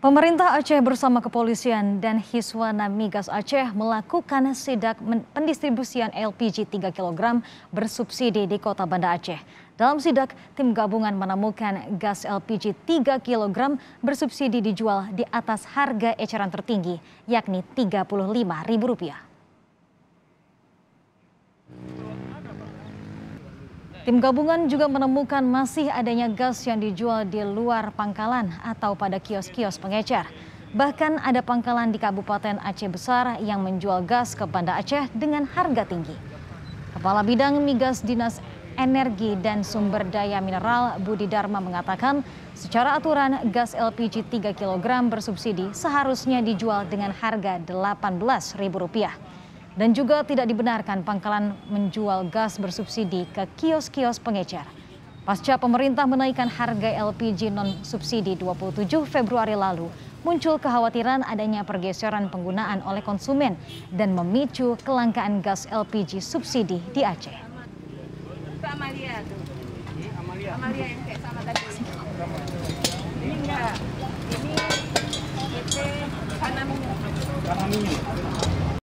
Pemerintah Aceh bersama kepolisian dan Hiswana Migas Aceh melakukan sidak pendistribusian LPG 3 kg bersubsidi di kota Banda Aceh. Dalam sidak, tim gabungan menemukan gas LPG 3 kg bersubsidi dijual di atas harga eceran tertinggi, yakni Rp35.000. Tim gabungan juga menemukan masih adanya gas yang dijual di luar pangkalan atau pada kios-kios pengecer. Bahkan ada pangkalan di Kabupaten Aceh Besar yang menjual gas ke Banda Aceh dengan harga tinggi. Kepala Bidang Migas Dinas Energi dan Sumber Daya Mineral Budi Dharma mengatakan secara aturan gas LPG 3 kg bersubsidi seharusnya dijual dengan harga Rp18.000. Dan juga tidak dibenarkan pangkalan menjual gas bersubsidi ke kios-kios pengecer. Pasca pemerintah menaikkan harga LPG non-subsidi 27 Februari lalu, muncul kekhawatiran adanya pergeseran penggunaan oleh konsumen dan memicu kelangkaan gas LPG subsidi di Aceh. Amalia Amalia. Amalia yang sama tadi. Ini enggak. Ini ini.